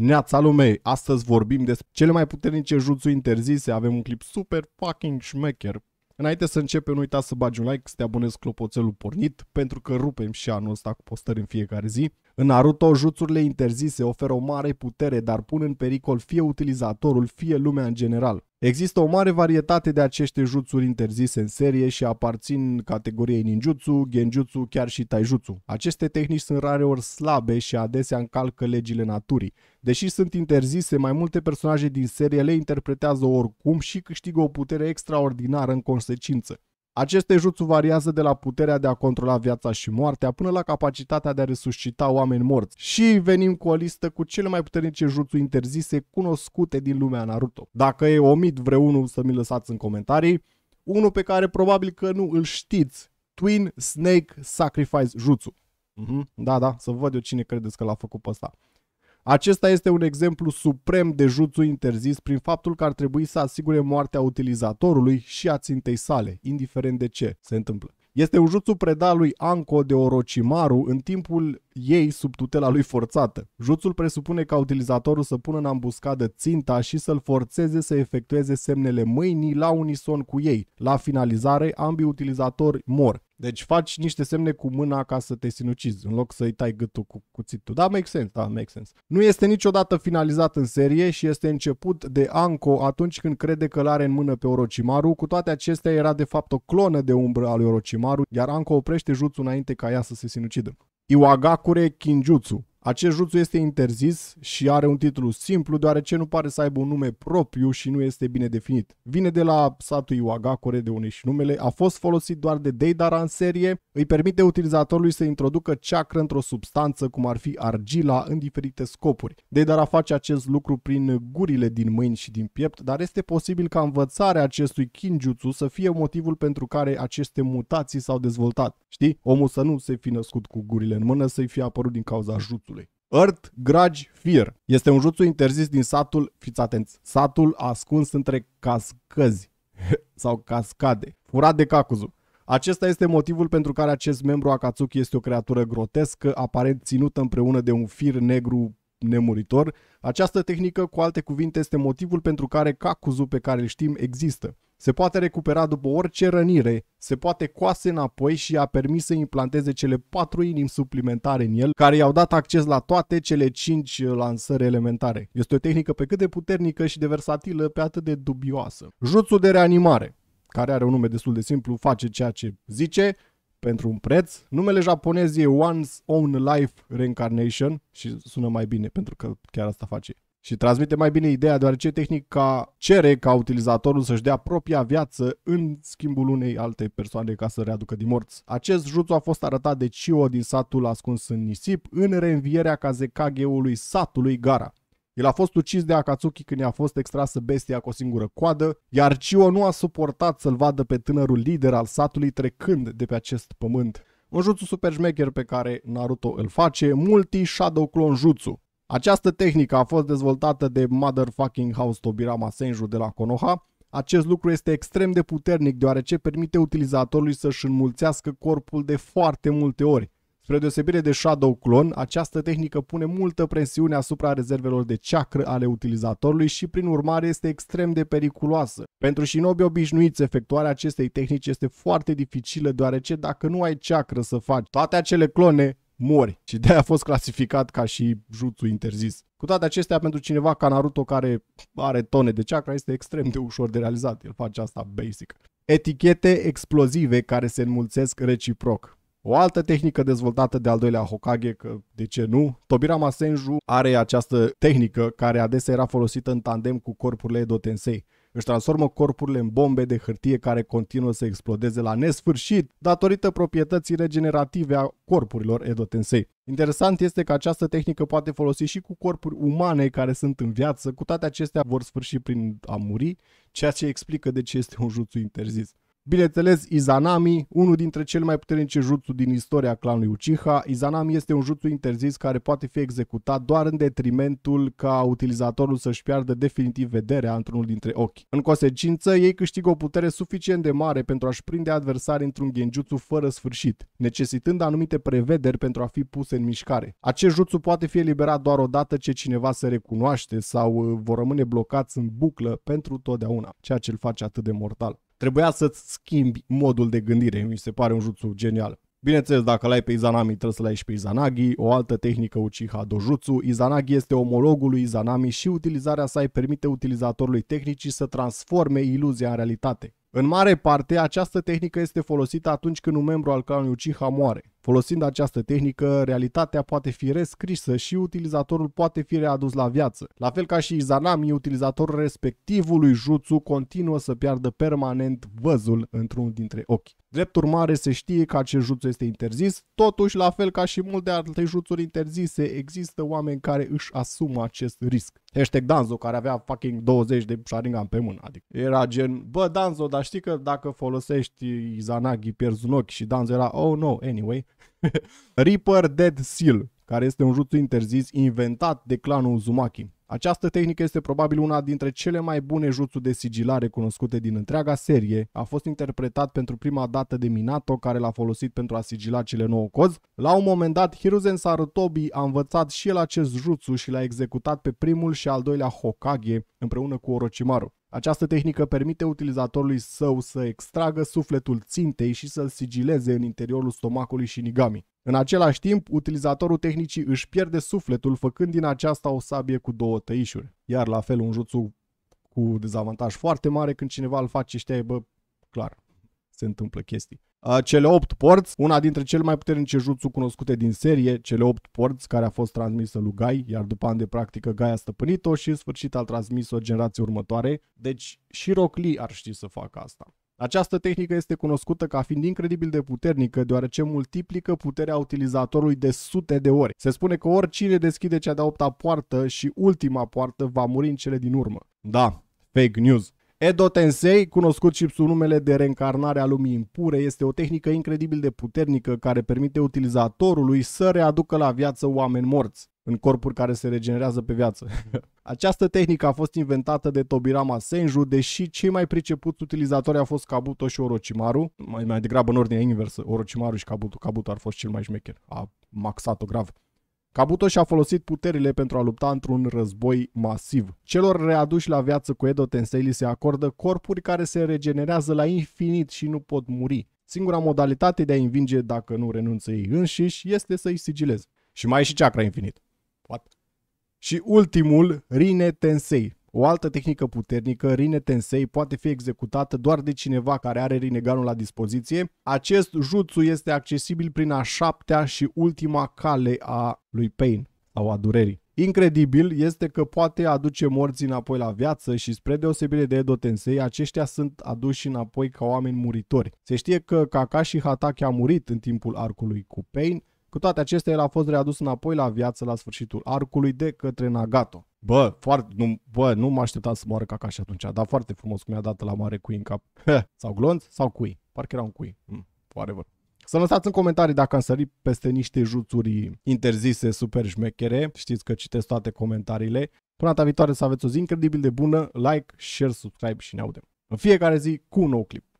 Neața lumei, astăzi vorbim despre cele mai puternice jutsu interzise, avem un clip super fucking șmecher. Înainte să începem, nu uita să bagi un like, să te abonezi clopoțelul pornit, pentru că rupem și anul ăsta cu postări în fiecare zi. În Naruto, juțurile interzise oferă o mare putere, dar pun în pericol fie utilizatorul, fie lumea în general. Există o mare varietate de aceste juțuri interzise în serie și aparțin categoriei ninjutsu, genjutsu, chiar și taijutsu. Aceste tehnici sunt rareori slabe și adesea încalcă legile naturii. Deși sunt interzise, mai multe personaje din serie le interpretează oricum și câștigă o putere extraordinară în consecință. Aceste jutsu variază de la puterea de a controla viața și moartea până la capacitatea de a resuscita oameni morți. Și venim cu o listă cu cele mai puternice jutsu interzise cunoscute din lumea Naruto. Dacă e omit vreunul să mi lăsați în comentarii, unul pe care probabil că nu îl știți, Twin Snake Sacrifice Jutsu. Mhm. Da, da, să văd eu cine credeți că l-a făcut pe ăsta. Acesta este un exemplu suprem de juțu interzis prin faptul că ar trebui să asigure moartea utilizatorului și a țintei sale, indiferent de ce se întâmplă. Este un jutsu preda lui Anko de Orochimaru în timpul ei sub tutela lui forțată. Jutsul presupune ca utilizatorul să pună în ambuscadă ținta și să-l forțeze să efectueze semnele mâinii la unison cu ei. La finalizare, ambii utilizatori mor. Deci faci niște semne cu mâna ca să te sinucizi, în loc să-i tai gâtul cu cuțitul. Da, make sense, da, make sense. Nu este niciodată finalizat în serie și este început de Anko atunci când crede că l-are în mână pe Orochimaru. Cu toate acestea era de fapt o clonă de umbră a lui Orochimaru, iar Anko oprește Jutsu înainte ca ea să se sinucidă. Iwagakure Kinjutsu acest jutsu este interzis și are un titlu simplu deoarece nu pare să aibă un nume propriu și nu este bine definit. Vine de la Satu Iwaga, core de unei și numele, a fost folosit doar de Deidara în serie, îi permite utilizatorului să introducă chakra într-o substanță cum ar fi argila în diferite scopuri. Deidara face acest lucru prin gurile din mâini și din piept, dar este posibil ca învățarea acestui kinjutsu să fie motivul pentru care aceste mutații s-au dezvoltat. Știi? Omul să nu se fi născut cu gurile în mână, să-i fie apărut din cauza jutsului. Earth Grudge Fear. Este un jutsu interzis din satul, fiți atenți, satul ascuns între cascăzi sau cascade, furat de cacuzu. Acesta este motivul pentru care acest membru Akatsuki este o creatură grotescă, aparent ținută împreună de un fir negru nemuritor. Această tehnică, cu alte cuvinte, este motivul pentru care cacuzul pe care îl știm există. Se poate recupera după orice rănire, se poate coase înapoi și a permis să implanteze cele patru inimi suplimentare în el, care i-au dat acces la toate cele cinci lansări elementare. Este o tehnică pe cât de puternică și de versatilă, pe atât de dubioasă. Jutsu de reanimare care are un nume destul de simplu, face ceea ce zice, pentru un preț. Numele japonez e One's Own Life Reincarnation și sună mai bine pentru că chiar asta face. Și transmite mai bine ideea deoarece tehnica cere ca utilizatorul să-și dea propria viață în schimbul unei alte persoane ca să readucă din morți. Acest jutsu a fost arătat de Chio din satul ascuns în nisip în reînvierea Kazekage-ului satului Gara. El a fost ucis de Akatsuki când i-a fost extrasă bestia cu o singură coadă, iar Chio nu a suportat să-l vadă pe tânărul lider al satului trecând de pe acest pământ. Un jutsu super șmecher pe care Naruto îl face, multi-shadow clone jutsu. Această tehnică a fost dezvoltată de motherfucking House Tobirama Senju de la Konoha, acest lucru este extrem de puternic deoarece permite utilizatorului să-și înmulțească corpul de foarte multe ori. Spre deosebire de Shadow Clone, această tehnică pune multă presiune asupra rezervelor de chakra ale utilizatorului și prin urmare este extrem de periculoasă. Pentru shinobi obișnuiți, efectuarea acestei tehnici este foarte dificilă deoarece dacă nu ai chakra să faci toate acele clone, mori și de a fost clasificat ca și jutsu interzis. Cu toate acestea, pentru cineva ca Naruto care are tone de chakra, este extrem de ușor de realizat. El face asta basic. Etichete explozive care se înmulțesc reciproc. O altă tehnică dezvoltată de al doilea Hokage, că de ce nu, Tobirama Senju are această tehnică care adesea era folosită în tandem cu corpurile Edo Tensei. Își transformă corpurile în bombe de hârtie care continuă să explodeze la nesfârșit datorită proprietății regenerative a corpurilor Edo Tensei. Interesant este că această tehnică poate folosi și cu corpuri umane care sunt în viață, cu toate acestea vor sfârși prin a muri, ceea ce explică de ce este un jutsu interzis. Bineînțeles, Izanami, unul dintre cele mai puternice jutsu din istoria clanului Uchiha, Izanami este un jutsu interzis care poate fi executat doar în detrimentul ca utilizatorul să-și piardă definitiv vederea într-unul dintre ochi. În consecință, ei câștigă o putere suficient de mare pentru a-și prinde adversari într-un genjutsu fără sfârșit, necesitând anumite prevederi pentru a fi puse în mișcare. Acest jutsu poate fi eliberat doar odată ce cineva se recunoaște sau uh, vor rămâne blocați în buclă pentru totdeauna, ceea ce îl face atât de mortal. Trebuia să-ți schimbi modul de gândire, mi se pare un jutsu genial. Bineînțeles, dacă l-ai pe Izanami, trebuie să-l ai și pe Izanagi, o altă tehnică Uchiha Dojutsu. Izanagi este omologul lui Izanami și utilizarea sa îi permite utilizatorului tehnicii să transforme iluzia în realitate. În mare parte, această tehnică este folosită atunci când un membru al clanului Uchiha moare. Folosind această tehnică, realitatea poate fi rescrisă și utilizatorul poate fi readus la viață. La fel ca și Izanami, utilizatorul respectivului jutsu continuă să piardă permanent văzul într-unul dintre ochi. Drept urmare, se știe că acest jutsu este interzis, totuși, la fel ca și multe alte jutsuri interzise, există oameni care își asumă acest risc. Hashtag Danzo, care avea fucking 20 de Sharingan pe mână, adică era gen, bă Danzo, dar știi că dacă folosești Izanagi pierzi un ochi și Danzo era, oh no, anyway. Reaper Dead Seal, care este un jutsu interzis inventat de clanul Uzumaki. Această tehnică este probabil una dintre cele mai bune jutsuri de sigilare cunoscute din întreaga serie. A fost interpretat pentru prima dată de Minato, care l-a folosit pentru a sigila cele 9 cozi. La un moment dat, Hiruzen Sarutobi a învățat și el acest jutsu și l-a executat pe primul și al doilea Hokage împreună cu Orochimaru. Această tehnică permite utilizatorului său să extragă sufletul țintei și să-l sigileze în interiorul stomacului și nigami. În același timp, utilizatorul tehnicii își pierde sufletul făcând din aceasta o sabie cu două tăișuri. Iar la fel un jutsu cu dezavantaj foarte mare când cineva îl face, și bă, clar, se întâmplă chestii. Uh, cele 8 porți, una dintre cele mai puternice jutsu cunoscute din serie, cele 8 porți care a fost transmisă lui Gai, iar după ani de practică Gai a stăpânit-o și în sfârșit a transmis-o generație următoare, deci și Rock Lee ar ști să facă asta. Această tehnică este cunoscută ca fiind incredibil de puternică, deoarece multiplică puterea utilizatorului de sute de ori. Se spune că oricine deschide cea de-a opta poartă și ultima poartă va muri în cele din urmă. Da, fake news. Edo Tensei, cunoscut și sub numele de reîncarnare a lumii impure, este o tehnică incredibil de puternică care permite utilizatorului să readucă la viață oameni morți în corpuri care se regenerează pe viață. Această tehnică a fost inventată de Tobirama Senju, deși cei mai pricepuți utilizatori au fost Kabuto și Orochimaru, mai, mai degrabă în ordine inversă, Orochimaru și Kabuto. Kabuto ar fost cel mai șmecher, a maxat-o grav. Kabuto și-a folosit puterile pentru a lupta într-un război masiv. Celor readuși la viață cu Edo Tensei li se acordă corpuri care se regenerează la infinit și nu pot muri. Singura modalitate de a învinge dacă nu renunță ei înșiși este să-i sigileze. Și mai e și chakra infinit. What? Și ultimul, Rine Tensei, o altă tehnică puternică, Rine Tensei, poate fi executată doar de cineva care are Rinneganul la dispoziție. Acest jutsu este accesibil prin a șaptea și ultima cale a lui Pain sau a durerii. Incredibil este că poate aduce morții înapoi la viață și spre deosebire de Edo Tensei, aceștia sunt aduși înapoi ca oameni muritori. Se știe că Kakashi Hatake a murit în timpul arcului cu Pain, cu toate acestea, el a fost readus înapoi la viață la sfârșitul arcului de către Nagato. Bă, foarte, nu, bă, nu m-a așteptat să moară caca și atunci, dar foarte frumos cum i-a dat la mare cui în cap. sau glonț sau cui. Parcă era un cui. Mm, whatever. Să lăsați în comentarii dacă am sărit peste niște juțuri interzise super șmechere. Știți că citesc toate comentariile. Până data viitoare să aveți o zi incredibil de bună. Like, share, subscribe și ne audem. În fiecare zi cu un nou clip.